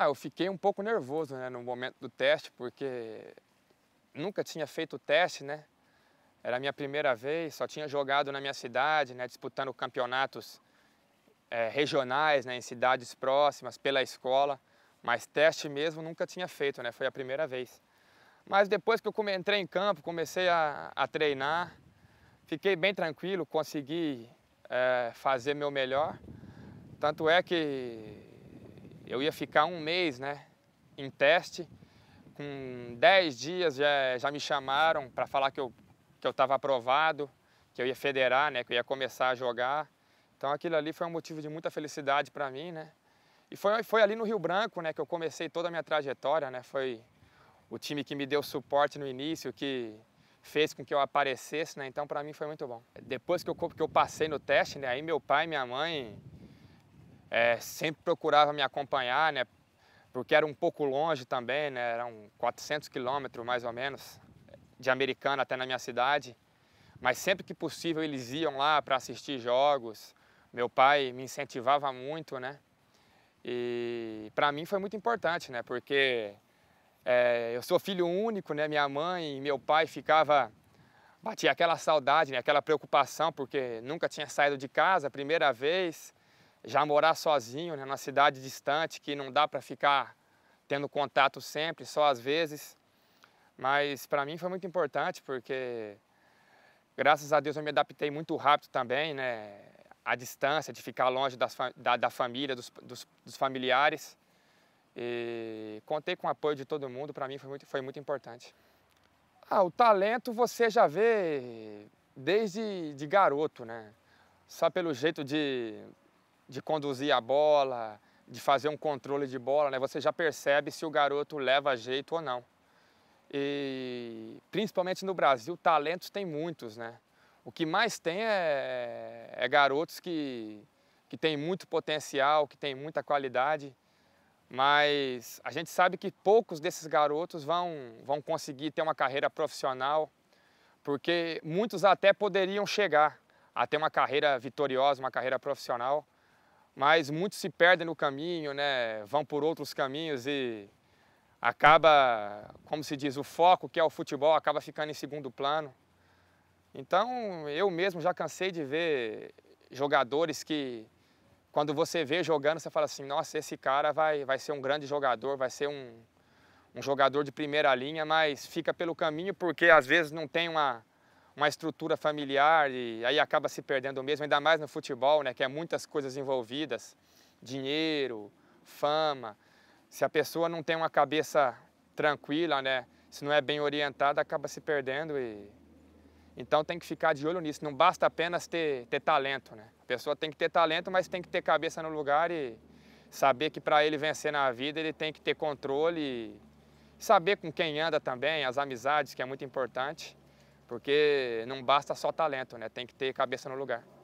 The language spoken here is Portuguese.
Ah, eu fiquei um pouco nervoso né, no momento do teste, porque nunca tinha feito o teste, né? Era a minha primeira vez, só tinha jogado na minha cidade, né, disputando campeonatos é, regionais, né, em cidades próximas, pela escola, mas teste mesmo nunca tinha feito, né? Foi a primeira vez. Mas depois que eu entrei em campo, comecei a, a treinar, fiquei bem tranquilo, consegui é, fazer meu melhor. Tanto é que eu ia ficar um mês né, em teste, com 10 dias já, já me chamaram para falar que eu que eu estava aprovado, que eu ia federar, né, que eu ia começar a jogar. Então aquilo ali foi um motivo de muita felicidade para mim, né? E foi, foi ali no Rio Branco, né, que eu comecei toda a minha trajetória, né? Foi o time que me deu suporte no início, que fez com que eu aparecesse, né? Então para mim foi muito bom. Depois que eu, que eu passei no teste, né, aí meu pai e minha mãe é, sempre procurava me acompanhar, né? Porque era um pouco longe também, né? Eram 400 quilômetros mais ou menos, de Americana até na minha cidade. Mas sempre que possível eles iam lá para assistir jogos. Meu pai me incentivava muito, né? E para mim foi muito importante, né? Porque é, eu sou filho único, né? Minha mãe e meu pai ficava batia aquela saudade, né? aquela preocupação, porque nunca tinha saído de casa, primeira vez já morar sozinho, né, numa cidade distante, que não dá para ficar tendo contato sempre, só às vezes. Mas para mim foi muito importante, porque graças a Deus eu me adaptei muito rápido também, né? A distância, de ficar longe das, da, da, família, dos, dos, dos familiares. E contei com o apoio de todo mundo, para mim foi muito, foi muito importante. Ah, o talento você já vê desde de garoto, né? Só pelo jeito de, de conduzir a bola, de fazer um controle de bola, né? Você já percebe se o garoto leva jeito ou não. E principalmente no Brasil, talentos tem muitos, né? O que mais tem é, é garotos que, que têm muito potencial, que têm muita qualidade, mas a gente sabe que poucos desses garotos vão, vão conseguir ter uma carreira profissional, porque muitos até poderiam chegar a ter uma carreira vitoriosa, uma carreira profissional, mas muitos se perdem no caminho, né? vão por outros caminhos e acaba, como se diz, o foco que é o futebol acaba ficando em segundo plano. Então eu mesmo já cansei de ver jogadores que quando você vê jogando, você fala assim, nossa, esse cara vai, vai ser um grande jogador, vai ser um, um jogador de primeira linha, mas fica pelo caminho porque às vezes não tem uma, uma estrutura familiar e aí acaba se perdendo mesmo, ainda mais no futebol, né, que é muitas coisas envolvidas, dinheiro, fama. Se a pessoa não tem uma cabeça tranquila, né, se não é bem orientada, acaba se perdendo e então tem que ficar de olho nisso. Não basta apenas ter, ter talento, né? A pessoa tem que ter talento, mas tem que ter cabeça no lugar e saber que para ele vencer na vida ele tem que ter controle e saber com quem anda também, as amizades, que é muito importante. Porque não basta só talento, né? Tem que ter cabeça no lugar.